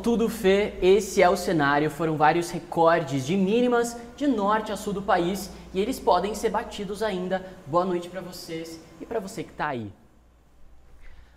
Tudo Fê, esse é o cenário. Foram vários recordes de mínimas de norte a sul do país e eles podem ser batidos ainda. Boa noite para vocês e para você que está aí.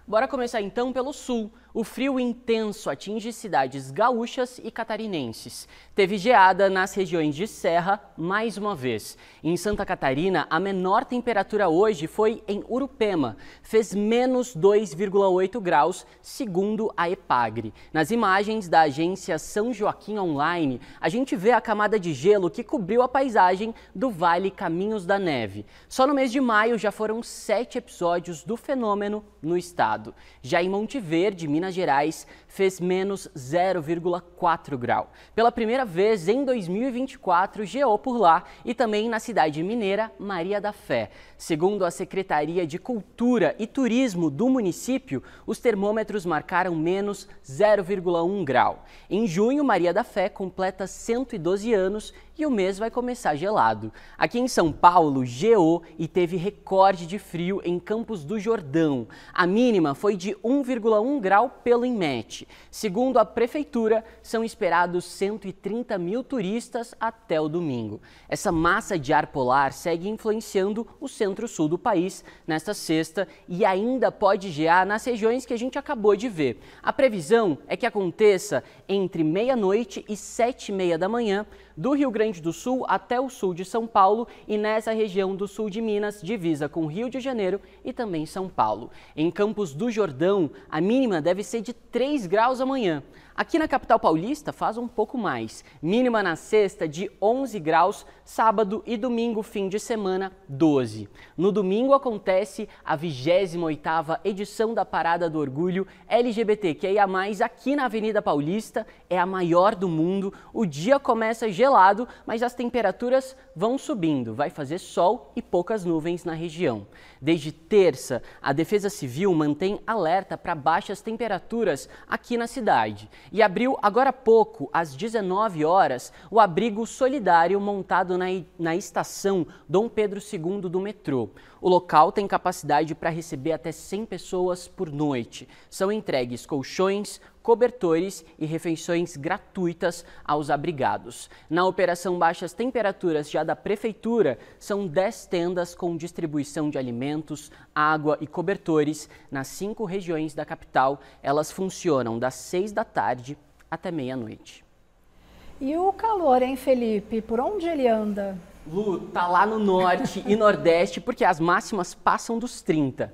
Bora começar então pelo sul. O frio intenso atinge cidades gaúchas e catarinenses. Teve geada nas regiões de Serra mais uma vez. Em Santa Catarina, a menor temperatura hoje foi em Urupema. Fez menos 2,8 graus, segundo a EPAGRE. Nas imagens da agência São Joaquim Online, a gente vê a camada de gelo que cobriu a paisagem do Vale Caminhos da Neve. Só no mês de maio já foram sete episódios do fenômeno no estado. Já em Monte Verde, Minas Minas Gerais fez menos 0,4 grau. Pela primeira vez em 2024, geou por lá e também na cidade mineira Maria da Fé. Segundo a Secretaria de Cultura e Turismo do município, os termômetros marcaram menos 0,1 grau. Em junho, Maria da Fé completa 112 anos e o mês vai começar gelado. Aqui em São Paulo, geou e teve recorde de frio em Campos do Jordão. A mínima foi de 1,1 grau pelo Inmet. Segundo a prefeitura, são esperados 130 mil turistas até o domingo. Essa massa de ar polar segue influenciando o centro-sul do país nesta sexta e ainda pode gear nas regiões que a gente acabou de ver. A previsão é que aconteça entre meia-noite e sete e meia da manhã do Rio Grande do Sul até o sul de São Paulo e nessa região do sul de Minas, divisa com Rio de Janeiro e também São Paulo. Em Campos do Jordão, a mínima deve ser de 3 graus amanhã. Aqui na capital paulista faz um pouco mais. Mínima na sexta de 11 graus, sábado e domingo, fim de semana, 12. No domingo acontece a 28ª edição da Parada do Orgulho LGBTQIA+, é aqui na Avenida Paulista, é a maior do mundo. O dia começa geralmente gelado, mas as temperaturas vão subindo. Vai fazer sol e poucas nuvens na região. Desde terça, a Defesa Civil mantém alerta para baixas temperaturas aqui na cidade e abriu agora há pouco, às 19 horas, o abrigo solidário montado na, na estação Dom Pedro II do metrô. O local tem capacidade para receber até 100 pessoas por noite. São entregues colchões, cobertores e refeições gratuitas aos abrigados. Na operação Baixas Temperaturas, já da Prefeitura, são 10 tendas com distribuição de alimentos, água e cobertores nas cinco regiões da capital. Elas funcionam das 6 da tarde até meia-noite. E o calor, hein, Felipe? Por onde ele anda? Lu, tá lá no norte e nordeste porque as máximas passam dos 30.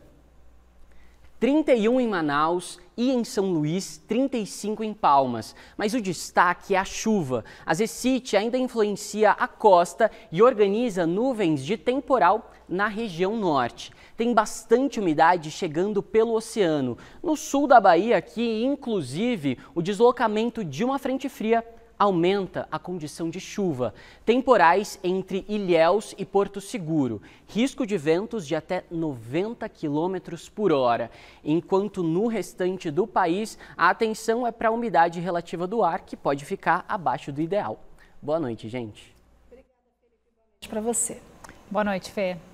31 em Manaus e em São Luís, 35 em Palmas. Mas o destaque é a chuva. A Zecite ainda influencia a costa e organiza nuvens de temporal na região norte. Tem bastante umidade chegando pelo oceano. No sul da Bahia, aqui, inclusive, o deslocamento de uma frente fria aumenta a condição de chuva. Temporais entre Ilhéus e Porto Seguro. Risco de ventos de até 90 km por hora. Enquanto no restante do país, a atenção é para a umidade relativa do ar, que pode ficar abaixo do ideal. Boa noite, gente. Obrigada, Felipe. Boa noite para você. Boa noite, Fê.